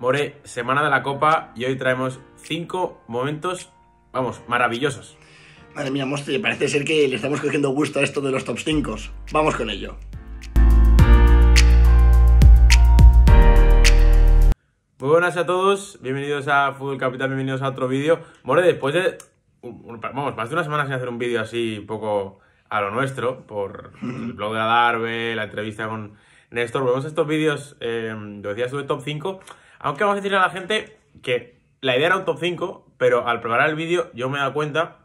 More, semana de la Copa y hoy traemos cinco momentos, vamos, maravillosos. Madre mía, Mostre, parece ser que le estamos cogiendo gusto a esto de los top 5. Vamos con ello. Muy buenas a todos, bienvenidos a Fútbol Capital, bienvenidos a otro vídeo. More, después de. Vamos, más de una semana sin hacer un vídeo así un poco a lo nuestro, por el blog de Adarve, la entrevista con Néstor. vemos estos vídeos, eh, lo decías sobre top 5. Aunque vamos a decirle a la gente que la idea era un top 5, pero al preparar el vídeo yo me he dado cuenta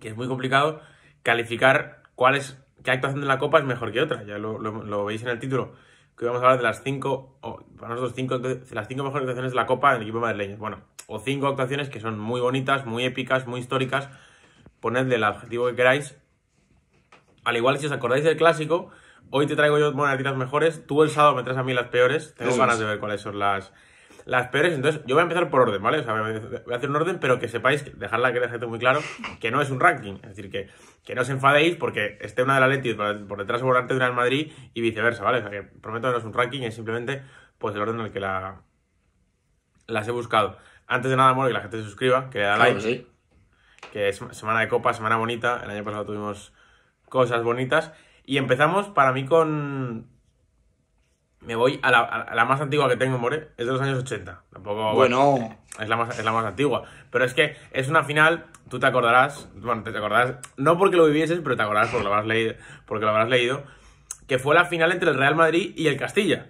que es muy complicado calificar cuál qué actuación de la Copa es mejor que otra. Ya lo, veis en el título, que vamos a hablar de las 5, o para cinco, las 5 mejores actuaciones de la Copa en el equipo madrileño. Bueno, o 5 actuaciones que son muy bonitas, muy épicas, muy históricas. Ponedle el adjetivo que queráis. Al igual, si os acordáis del clásico, Hoy te traigo yo monarquías mejores, tú el sábado me traes a mí las peores. Tengo ganas de ver cuáles son las, las peores. Entonces, yo voy a empezar por orden, ¿vale? O sea, voy a hacer un orden, pero que sepáis, dejarla que gente muy claro, que no es un ranking. Es decir, que, que no os enfadéis porque esté una de la letras por detrás o por delante de una en Madrid y viceversa, ¿vale? O sea, que prometo que no es un ranking, es simplemente pues el orden en el que la, las he buscado. Antes de nada, amor, que la gente se suscriba, que le da like. Que, que es semana de copa, semana bonita. El año pasado tuvimos cosas bonitas. Y empezamos para mí con. Me voy a la, más antigua que tengo, More. Es de los años 80. Tampoco. Bueno. es, la más, es la más antigua. Pero es que es una final, tú te acordarás. Bueno, te acordarás. No porque lo vivieses, pero te acordarás porque lo habrás leído. Porque lo habrás leído que fue la final entre el Real Madrid y el Castilla.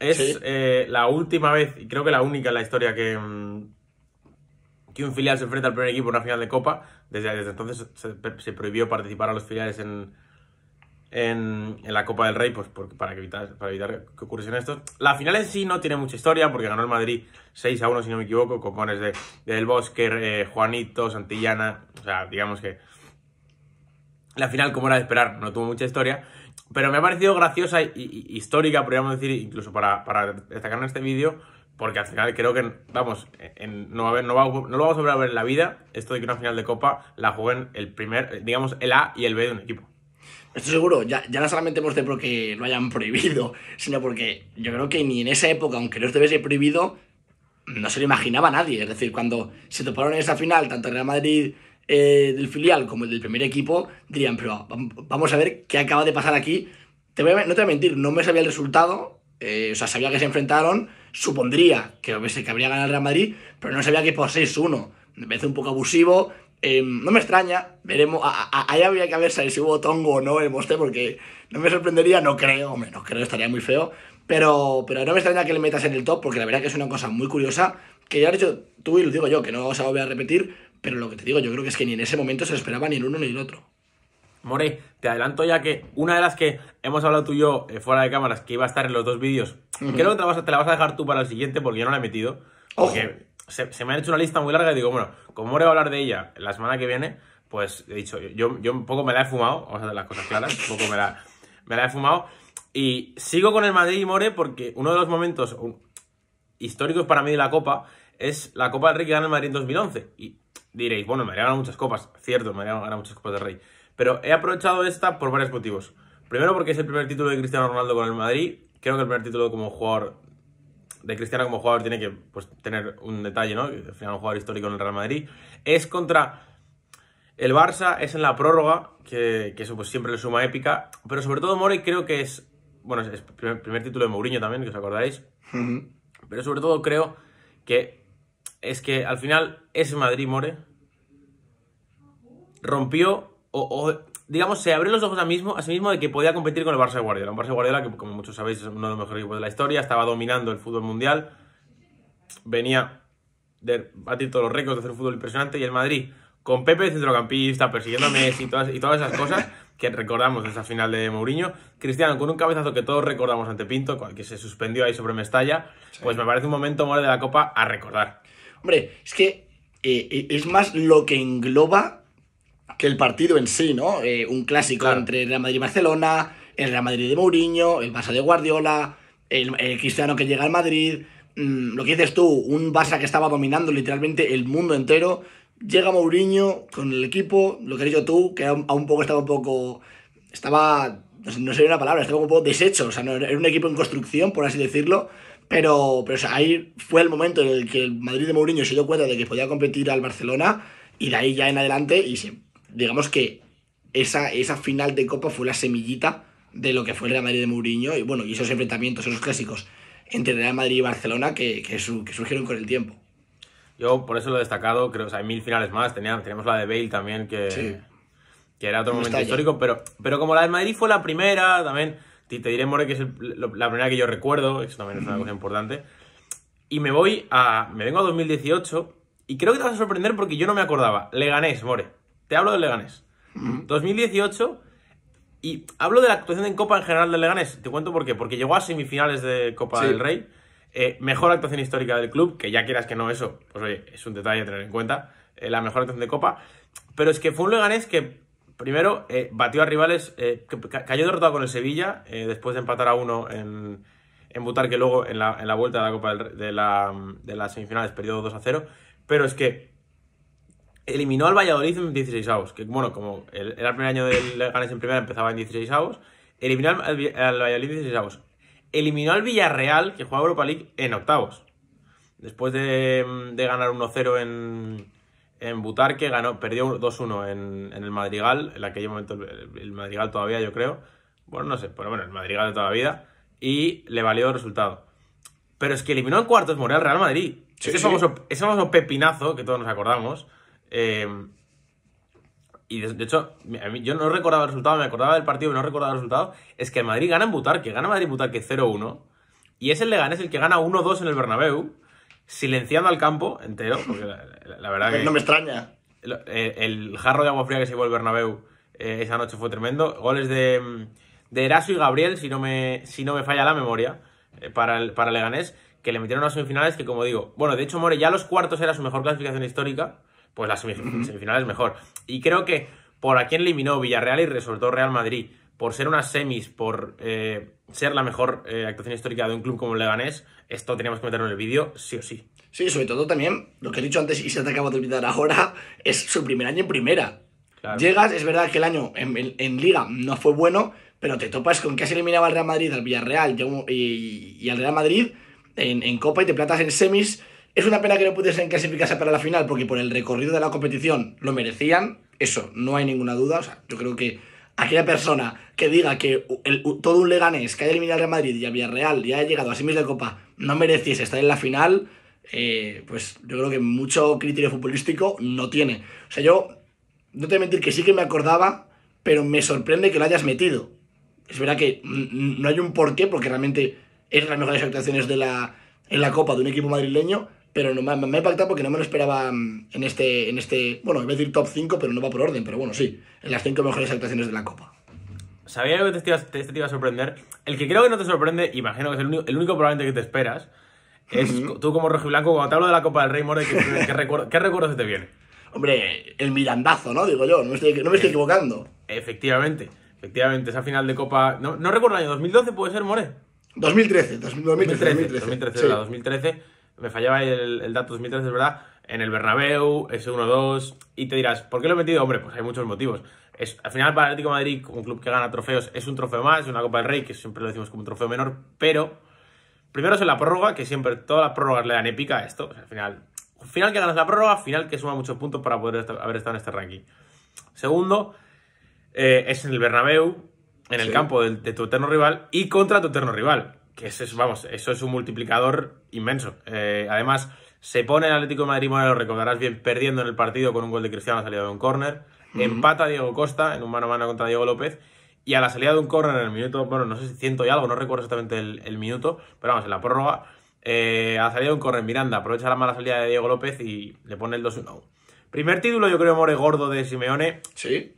Es eh, la última vez, y creo que la única en la historia que. Mm, que un filial se enfrenta al primer equipo en una final de Copa. Desde, entonces se, se, prohibió participar a los filiales en, en, la Copa del Rey, pues para, evitar, para evitar que ocurriesen esto. La final en sí no tiene mucha historia, porque ganó el Madrid 6 a 1, si no me equivoco, con goles de, Del Bosque, eh, Juanito, Santillana. O sea, digamos que. La final, como era de esperar, no tuvo mucha historia. Pero me ha parecido graciosa y, histórica, podríamos decir, incluso para, destacar en este vídeo, porque al final creo que, vamos, no, lo vamos a ver en la vida, esto de que una final de Copa la jueguen el primer, digamos, el A y el B de un equipo. Esto seguro, ya, ya no solamente por porque lo hayan prohibido, sino porque yo creo que ni en esa época, aunque no estuviese prohibido, no se lo imaginaba nadie. Es decir, cuando se toparon en esa final, tanto el Real Madrid eh, del filial como el del primer equipo, dirían, pero vamos a ver qué acaba de pasar aquí. Te no te voy a mentir, no me sabía el resultado, eh, o sea, sabía que se enfrentaron, supondría que, que habría ganado el Real Madrid, pero no sabía que por 6-1. Me parece un poco abusivo, Em, no me extraña, veremos. ahí habría que ver si hubo tongo o no el moste porque no me sorprendería, no creo, hombre, no creo, estaría muy feo. Pero, pero no me extraña que le metas en el top, porque la verdad que es una cosa muy curiosa, que ya lo he dicho tú y lo digo yo, que no os voy a repetir, pero lo que te digo yo creo que es que ni en ese momento se esperaba ni el uno ni el otro. More, te adelanto ya que una de las que hemos hablado tú y yo eh, fuera de cámaras, que iba a estar en los dos vídeos, creo que te la, vas a, te vas a dejar tú para el siguiente porque yo no la he metido se, me ha hecho una lista muy larga y digo, bueno, como va a hablar de ella la semana que viene, pues he dicho, yo, un poco me la he fumado, vamos a hacer las cosas claras, un poco me la, me la he fumado. Y sigo con el Madrid y More porque uno de los momentos históricos para mí de la Copa es la Copa del Rey que gana el Madrid en 2011. Y diréis, bueno, me ha ganado muchas copas, cierto, me ha ganado muchas copas del Rey. Pero he aprovechado esta por varios motivos. Primero porque es el primer título de Cristiano Ronaldo con el Madrid, creo que el primer título como jugador de Cristiano como jugador tiene que pues, tener un detalle, ¿no? Al final un jugador histórico en el Real Madrid. Es contra el Barça, es en la prórroga, que, eso pues, siempre le suma épica. Pero sobre todo More creo que es, bueno, es, el primer, título de Mourinho también, que os acordáis. pero sobre todo creo que es que al final es Madrid More. Rompió o digamos, se abrió los ojos a, mismo, sí mismo de que podía competir con el Barça de Guardiola. Un Barça de Guardiola que, como muchos sabéis, es uno de los mejores equipos de la historia, estaba dominando el fútbol mundial, venía de batir todos los récords, de hacer fútbol impresionante, y el Madrid, con Pepe de centrocampista, persiguiendo a Messi y todas, esas cosas que recordamos de esa final de Mourinho, Cristiano con un cabezazo que todos recordamos ante Pinto, que se suspendió ahí sobre Mestalla, pues me parece un momento más de la Copa a recordar. Hombre, es que eh, es más lo que engloba que el partido en sí, ¿no? Eh, un clásico entre Real Madrid y Barcelona, el Real Madrid de Mourinho, el Barça de Guardiola, el, Cristiano que llega al Madrid. Mm, lo que dices tú, un Barça que estaba dominando literalmente el mundo entero. Llega Mourinho con el equipo, lo que has dicho tú, que aún un poco estaba un poco. Estaba. No sé, una palabra, estaba un poco deshecho. O sea, era un equipo en construcción, por así decirlo. Pero, pero ahí fue el momento en el que el Madrid de Mourinho se dio cuenta de que podía competir al Barcelona. Y de ahí ya en adelante, y se digamos que esa, esa final de Copa fue la semillita de lo que fue el Real Madrid de Mourinho y bueno, y esos enfrentamientos, esos clásicos entre Real Madrid y Barcelona que, que, surgieron con el tiempo. Yo por eso lo he destacado, creo, que hay mil finales más, teníamos, la de Bale también, que, que era otro momento histórico, pero, pero como la de Madrid fue la primera, también te, diré, More, que es la primera que yo recuerdo, eso también es una cosa importante, y me voy a, me vengo a 2018, y creo que te vas a sorprender porque yo no me acordaba, Le ganés More. Te hablo del Leganés. 2018, mm. y hablo de la actuación en Copa en general del Leganés. Te cuento por qué. Porque llegó a semifinales de Copa del Rey. Eh, mejor actuación histórica del club, que ya quieras que no eso, pues es un detalle a tener en cuenta. Eh, la mejor actuación de Copa. Pero es que fue un Leganés que, primero, eh, batió a rivales, cayó derrotado con el Sevilla, después de empatar a uno en, en que luego en la, vuelta de la Copa de, las semifinales perdió 2 a 0. Pero es que eliminó al Valladolid en 16 avos, que bueno, como era el primer año del Leganés en primera, empezaba en 16 avos, eliminó al, Valladolid en 16 avos. Eliminó al Villarreal, que jugaba Europa League, en octavos. Después de, ganar 1-0 en, en Butarque, ganó, perdió 2-1 en, el Madrigal, en aquel momento el, Madrigal todavía, yo creo. Bueno, no sé, pero bueno, el Madrigal de toda la vida. Y le valió el resultado. Pero es que eliminó en cuartos Moral Real Madrid. ese, Famoso, ese famoso pepinazo que todos nos acordamos eh, y de, hecho, yo no recordaba el resultado, me acordaba del partido, pero no recordaba el resultado. Es que el Madrid gana en Que gana Madrid Butarque 0-1. Y es el Leganés el que gana 1-2 en el Bernabéu, silenciando al campo entero, porque la, verdad que... No me extraña. Eh, el, jarro de agua fría que se llevó el Bernabéu eh, esa noche fue tremendo. Goles de, de Eraso y Gabriel, si no me, si no me falla la memoria, para, el, para Leganés, que le metieron a semifinales que, como digo, bueno, de hecho, More, ya los cuartos era su mejor clasificación histórica pues las semifinales mejor. Y creo que por aquí eliminó Villarreal y todo, Real Madrid, por ser una semis, por eh, ser la mejor eh, actuación histórica de un club como el Leganés, esto teníamos que meterlo en el vídeo, sí o sí. Sí, sobre todo también, lo que he dicho antes y se te acaba de olvidar ahora, es su primer año en primera. Llegas, es verdad que el año en, Liga no fue bueno, pero te topas con que has eliminado al Real Madrid, al Villarreal y, al Real Madrid en, en Copa y te platas en semis es una pena que no pudiesen clasificarse para la final porque por el recorrido de la competición lo merecían. Eso, no hay ninguna duda. yo creo que aquella persona que diga que todo un Leganés que haya eliminado a Madrid y a Villarreal y haya llegado a semis de Copa no mereciese estar en la final, eh, pues yo creo que mucho criterio futbolístico no tiene. O sea, yo no te voy a mentir que sí que me acordaba, pero me sorprende que lo hayas metido. Es verdad que no hay un porqué, porque realmente es las mejores actuaciones de la, en la Copa de un equipo madrileño, pero no, me, me, ha impactado porque no me lo esperaba mm, en este, en este, bueno, iba a decir top 5, pero no va por orden, pero bueno, sí, en las 5 mejores actuaciones de la Copa. Sabía que te, te iba a sorprender. El que creo que no te sorprende, imagino que es el único, probablemente que te esperas, es tú como rojiblanco, cuando te hablo de la Copa del Rey More, ¿qué, qué, recuerdo, ¿qué se te viene? Hombre, el mirandazo, ¿no? Digo yo, no me estoy, no me estoy eh, equivocando. Efectivamente, efectivamente, esa final de Copa... No, no recuerdo el año, ¿2012 puede ser, More? 2013, 2013, 2013, 2013, 2013 me fallaba el, dato 2013, es verdad, en el Bernabéu, ese 1-2, y te dirás, ¿por qué lo he metido? Hombre, pues hay muchos motivos. Es, al final para Atlético de Madrid, un club que gana trofeos, es un trofeo más, es una Copa del Rey, que siempre lo decimos como un trofeo menor, pero primero es en la prórroga, que siempre todas las prórrogas le dan épica a esto, o sea, al final, final que ganas la prórroga, final que suma muchos puntos para poder haber estado en este ranking. Segundo, eh, es en el Bernabéu, en el campo de tu eterno rival y contra tu eterno rival que eso es, vamos, eso es un multiplicador inmenso. Eh, además, se pone el Atlético Madrid, bueno, lo recordarás bien, perdiendo en el partido con un gol de Cristiano a salida de un córner. Empata Diego Costa en un mano a mano contra Diego López. Y a la salida de un córner en el minuto, bueno, no sé si ciento y algo, no recuerdo exactamente el, minuto, pero vamos, en la prórroga, eh, a la salida de un córner, Miranda aprovecha la mala salida de Diego López y le pone el 2-1. Primer título, yo creo, More Gordo de Simeone. Sí.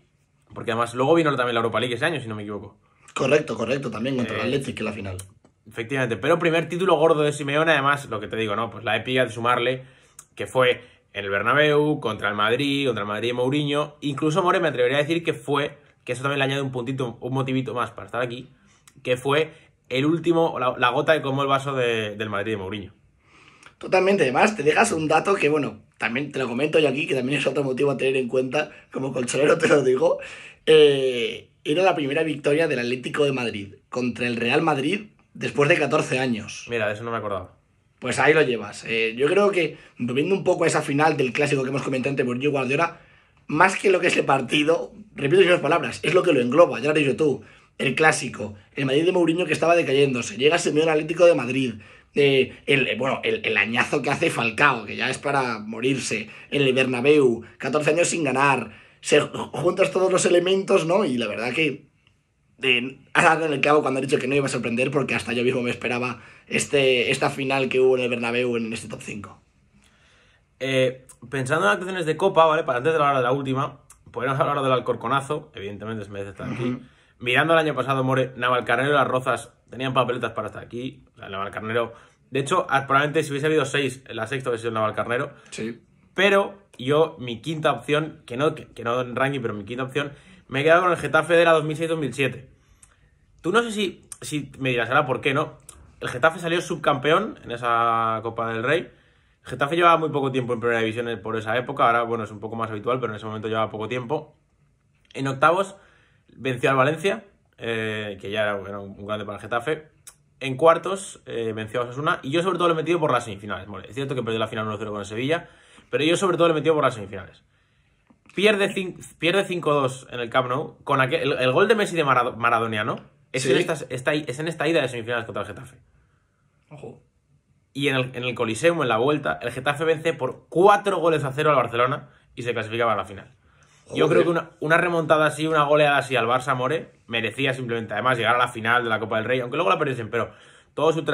Porque además luego vino también la Europa League ese año, si no me equivoco. Correcto, correcto, también contra la el eh, Atlético en la final. Efectivamente, pero primer título gordo de Simeone, además, lo que te digo, ¿no? Pues la épica de sumarle, que fue en el Bernabéu, contra el Madrid, contra el Madrid y Mourinho. Incluso More me atrevería a decir que fue, que eso también le añade un puntito, un motivito más para estar aquí, que fue el último, la, gota que como el vaso del Madrid y Mourinho. Totalmente, además, te dejas un dato que, bueno, también te lo comento yo aquí, que también es otro motivo a tener en cuenta, como colchonero te lo digo. Eh, era la primera victoria del Atlético de Madrid contra el Real Madrid después de 14 años. Mira, de eso no me acordaba. Pues ahí lo llevas. Eh, yo creo que, volviendo un poco a esa final del clásico que hemos comentado antes por Guardiola, más que lo que es el partido, repito las palabras, es lo que lo engloba, ya lo he dicho tú. El clásico, el Madrid de Mourinho que estaba decayéndose, llega Simeón analítico de Madrid, eh, el, bueno, el, añazo que hace Falcao, que ya es para morirse, el Bernabéu, 14 años sin ganar, se, juntas todos los elementos, ¿no? Y la verdad que de, en el clavo cuando he dicho que no iba a sorprender porque hasta yo mismo me esperaba este, esta final que hubo en el Bernabéu en este top 5. Eh, pensando en las actuaciones de Copa, ¿vale? Para antes de hablar de la última, podemos hablar del Alcorconazo, evidentemente se merece estar aquí. Mirando el año pasado, More, Navalcarnero y Las Rozas tenían papeletas para estar aquí. O sea, Navalcarnero... De hecho, ah, probablemente si hubiese habido seis, la sexta hubiese sido Navalcarnero. Sí. Pero yo, mi quinta opción, que no, que no en ranking, pero mi quinta opción me he quedado con el Getafe de la 2006-2007. Tú no sé si, me dirás ahora por qué no. El Getafe salió subcampeón en esa Copa del Rey. El Getafe llevaba muy poco tiempo en primera división por esa época. Ahora, bueno, es un poco más habitual, pero en ese momento llevaba poco tiempo. En octavos venció al Valencia, eh, que ya era, un grande para el Getafe. En cuartos eh, venció a Osasuna. Y yo, sobre todo, lo he metido por las semifinales. es cierto que perdió la final 1-0 con Sevilla, pero yo, sobre todo, lo he metido por las semifinales pierde, pierde 5-2 en el Camp Nou con el, gol de Messi de Maradona, ¿no? Es, en esta, ida de semifinales contra el Getafe. Y en el, en Coliseum, en la vuelta, el Getafe vence por 4 goles a 0 al Barcelona y se clasificaba a la final. Yo creo que una, remontada así, una goleada así al Barça More, merecía simplemente, además, llegar a la final de la Copa del Rey, aunque luego la perdiesen, pero todo su,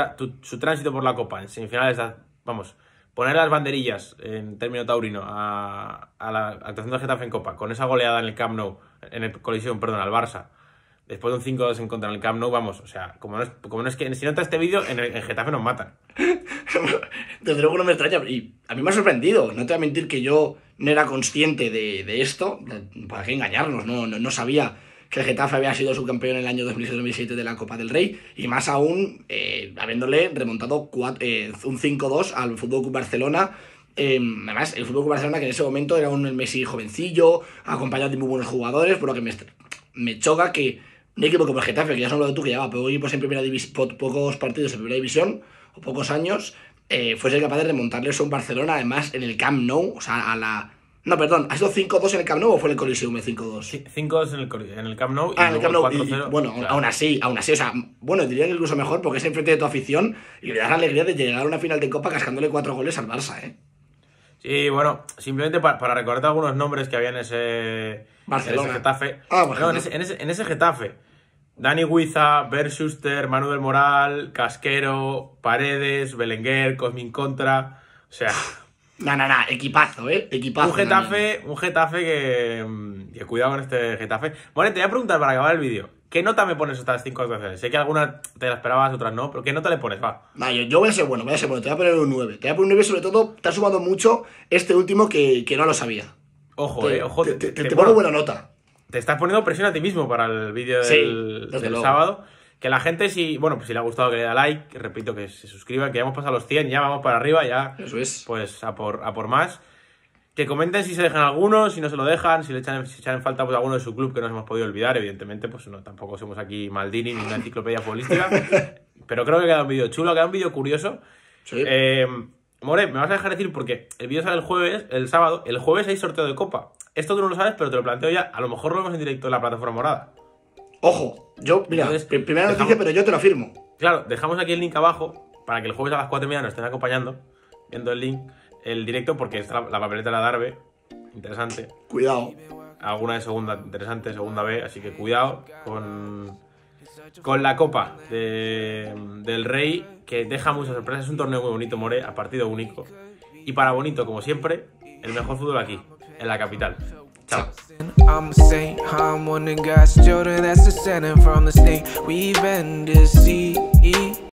su tránsito por la Copa en semifinales, vamos, poner las banderillas, en término taurino, a, a la actuación Getafe en Copa, con esa goleada en el Camp Nou, en el colisión, perdón, al Barça, después de un 5-2 en contra en el Camp Nou, vamos, o sea, como no es, como es que si no este vídeo, en, el, Getafe nos matan. Desde luego no me extraña, y a mí me ha sorprendido, no te voy a mentir que yo no era consciente de, de esto, para qué engañarnos, no, no, no sabía que Getafe había sido su campeón en el año 2006-2007 de la Copa del Rey, y más aún eh, habiéndole remontado eh, un 5-2 al Fútbol Club Barcelona. Em, además, el Fútbol Club Barcelona, que en ese momento era un Messi jovencillo, acompañado de muy buenos jugadores, por lo que me, choca que un equipo como Getafe, que ya son lo de tú, que llevaba pocos, en primera pocos partidos en primera división, o pocos años, eh, fuese capaz de remontarle a un Barcelona, además en el Camp Nou, o sea, a la no, perdón, ¿Has sido 5-2 en el Camp Nou o fue en el Coliseum el 5-2? 5-2 en el, en el Camp Nou. Y ah, en el Camp Nou. Y, bueno, aún así, aún así, o sea, bueno, diría que incluso mejor porque es enfrente de tu afición y le das la alegría de llegar a una final de Copa cascándole cuatro goles al Barça, ¿eh? Sí, bueno, simplemente para, recordarte algunos nombres que había en ese, Barcelona. Ah, en ese Getafe. Ah, en, ese, en, ese, Getafe. Dani Huiza, Schuster, Manuel Moral, Casquero, Paredes, Belenguer, Cosmin Contra. O sea. No, no, no, equipazo, ¿eh? Equipazo. Un Getafe, un Getafe que, mm, que, Cuidado con este Getafe. Bueno, te voy a preguntar para acabar el vídeo. ¿Qué nota me pones estas cinco veces Sé que algunas te las esperabas, otras no, pero ¿qué nota le pones? Va. Nah, yo, voy a ser bueno, voy a ser bueno. Te voy a poner un 9. Te voy a poner un 9, sobre todo, te ha sumado mucho este último que, que no lo sabía. Ojo, eh, ojo. Te, te, pongo buena nota. Te estás poniendo presión a ti mismo para el vídeo del, sí, del sábado. Que la gente, si, bueno, pues si le ha gustado, que le da like, repito, que se suscriba, que ya hemos pasado los 100, ya vamos para arriba, ya. Eso es. Pues a por, a por más. Que comenten si se dejan algunos, si no se lo dejan, si le echan, si echan en falta pues, alguno de su club que nos hemos podido olvidar, evidentemente, pues no, tampoco somos aquí Maldini ni una enciclopedia futbolística. pero creo que queda un vídeo chulo, queda un vídeo curioso. Sí. Eh, More, me vas a dejar decir porque el vídeo sale el jueves, el sábado, el jueves hay sorteo de copa. Esto tú no lo sabes, pero te lo planteo ya. A lo mejor lo vemos en directo en la plataforma morada. Ojo, yo, mira, primera noticia, pero yo te lo firmo. Claro, dejamos aquí el link abajo para que el jueves a las 4 y media nos estén acompañando, viendo el link, el directo, porque está la, papeleta de la Darbe. Interesante. Cuidado. Alguna de segunda, interesante, segunda vez, así que cuidado con, con la copa del Rey, que deja muchas sorpresas. Es un torneo muy bonito, More, a partido único. Y para bonito, como siempre, el mejor fútbol aquí, en la capital. I'm a saint, I'm one of God's children, that's descended from the snake. We've been deceived.